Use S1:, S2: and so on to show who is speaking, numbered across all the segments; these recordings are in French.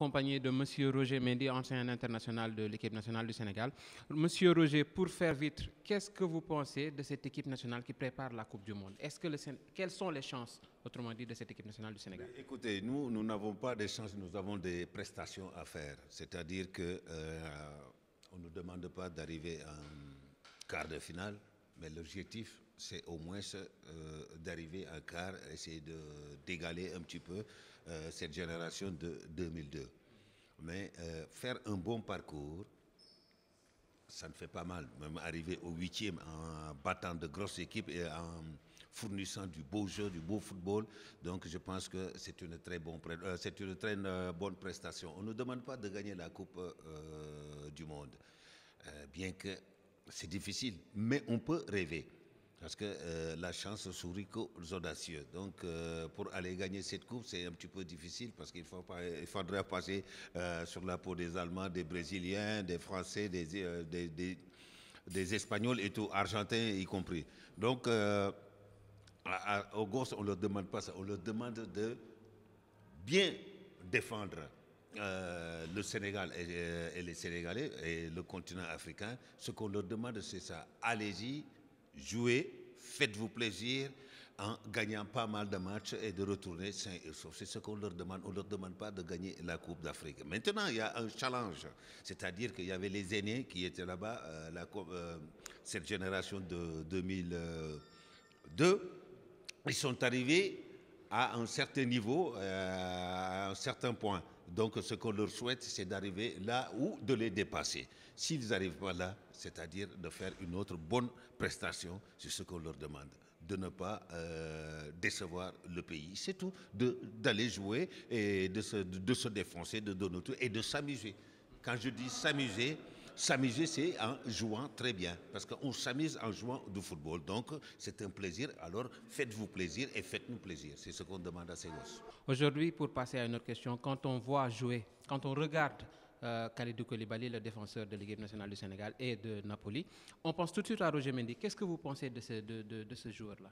S1: accompagné de M. Roger Mendy, ancien international de l'équipe nationale du Sénégal. Monsieur Roger, pour faire vite, qu'est-ce que vous pensez de cette équipe nationale qui prépare la Coupe du Monde Est-ce que le Quelles sont les chances, autrement dit, de cette équipe nationale du Sénégal
S2: Écoutez, nous, nous n'avons pas des chances, nous avons des prestations à faire. C'est-à-dire qu'on euh, ne nous demande pas d'arriver en quart de finale, mais l'objectif, c'est au moins euh, d'arriver d'arriver un quart, essayer d'égaler un petit peu euh, cette génération de 2002. Mais euh, faire un bon parcours, ça ne fait pas mal. Même arriver au huitième en battant de grosses équipes et en fournissant du beau jeu, du beau football. Donc je pense que c'est une très, bonne, c'est une très bonne prestation. On ne demande pas de gagner la Coupe du Monde, bien que c'est difficile, mais on peut rêver. Parce que euh, la chance sourit aux audacieux. Donc, euh, pour aller gagner cette coupe, c'est un petit peu difficile parce qu'il il passer euh, sur la peau des Allemands, des Brésiliens, des Français, des, Espagnols et tout, Argentins y compris. Donc, au on ne leur demande pas ça. On leur demande de bien défendre. le Sénégal et, les Sénégalais et le continent africain, ce qu'on leur demande, c'est ça. Allez-y, jouez, faites-vous plaisir en gagnant pas mal de matchs et de retourner sain et sauf. C'est ce qu'on leur demande. On ne leur demande pas de gagner la Coupe d'Afrique. Maintenant, il y a un challenge. C'est-à-dire qu'il y avait les aînés qui étaient là-bas, euh, euh, cette génération de 2002. Ils sont arrivés à un certain niveau, euh, à un certain point. Donc ce qu'on leur souhaite, c'est d'arriver là ou de les dépasser. S'ils n'arrivent pas là, c'est-à-dire de faire une autre bonne prestation sur ce qu'on leur demande, de ne pas euh, décevoir le pays. C'est tout, d'aller jouer et de se, de se défoncer, de donner tout et de s'amuser. Quand je dis s'amuser, s'amuser, c'est en jouant très bien, parce qu'on s'amuse en jouant du football. Donc, c'est un plaisir. Alors, faites-vous plaisir et faites-nous plaisir. C'est ce qu'on demande à ces gosses.
S1: Aujourd'hui, pour passer à une autre question, quand on voit jouer, quand on regarde euh, Khalidou Koulibaly, le défenseur de l'équipe nationale du Sénégal et de Napoli, on pense tout de suite à Roger Mendy. Qu'est-ce que vous pensez de de, de ce joueur-là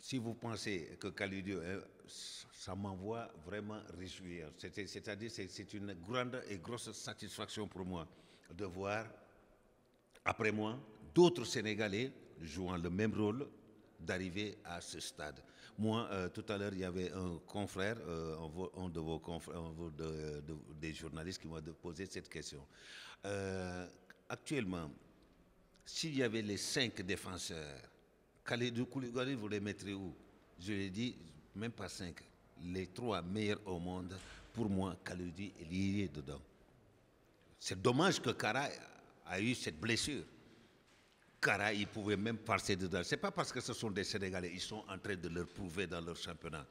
S2: si vous pensez que Calidio, hein, ça m'envoie vraiment réjouir. C'est-à-dire, c'est une grande et grosse satisfaction pour moi de voir, après moi, d'autres Sénégalais jouant le même rôle d'arriver à ce stade. Moi, euh, tout à l'heure, il y avait un confrère, euh, un de vos confrères, des journalistes qui m'a posé cette question. Euh, actuellement, s'il y avait les cinq défenseurs Kalidou Koulibaly, vous les mettrez où Je lui ai dit, même pas cinq, Les trois meilleurs au monde, pour moi, Kaloudi, est lié dedans. C'est dommage que Kara a eu cette blessure. Kara, il pouvait même passer dedans. Ce n'est pas parce que ce sont des Sénégalais, ils sont en train de le prouver dans leur championnat.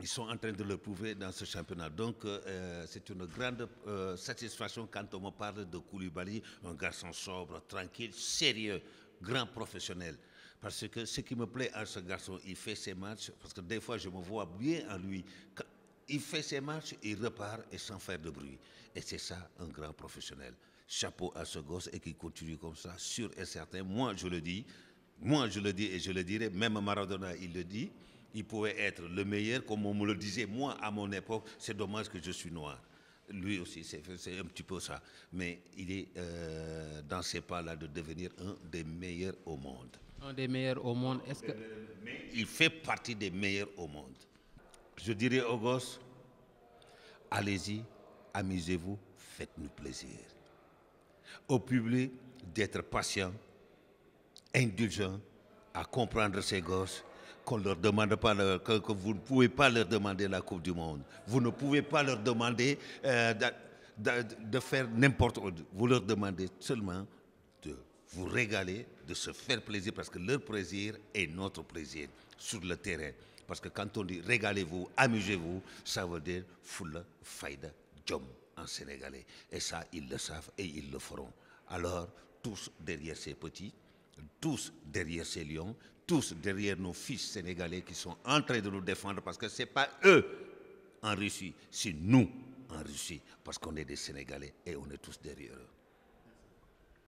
S2: Ils sont en train de le prouver dans ce championnat. Donc, euh, c'est une grande euh, satisfaction quand on me parle de Koulibaly, un garçon sobre, tranquille, sérieux, grand professionnel. Parce que ce qui me plaît à ce garçon, il fait ses matchs, parce que des fois je me vois bien en lui. il fait ses matchs, il repart et sans faire de bruit. Et c'est ça un grand professionnel. Chapeau à ce gosse et qui continue comme ça, sûr et certain. Moi, je le dis, moi, je le dis et je le dirai, même Maradona, il le dit, il pouvait être le meilleur, comme on me le disait, moi, à mon époque, c'est dommage que je suis noir lui aussi, c'est un petit peu ça. Mais il est euh, dans ses pas-là de devenir un des meilleurs au monde.
S1: Un des meilleurs au monde. Est-ce que...
S2: il fait partie des meilleurs au monde. Je dirais aux gosses, allez-y, amusez-vous, faites-nous plaisir. Au public, d'être patient, indulgent, à comprendre ces gosses qu'on leur demande pas que, vous ne pouvez pas leur demander la Coupe du Monde. Vous ne pouvez pas leur demander euh, de, faire n'importe quoi. Vous leur demandez seulement de vous régaler, de se faire plaisir, parce que leur plaisir est notre plaisir sur le terrain. Parce que quand on dit régalez-vous, amusez-vous, ça veut dire full fight, job en sénégalais. Et ça, ils le savent et ils le feront. Alors, tous derrière ces petits, tous derrière ces lions, tous derrière nos fils sénégalais qui sont en train de nous défendre parce que ce n'est pas eux en Russie, c'est nous en Russie parce qu'on est des Sénégalais et on est tous derrière eux.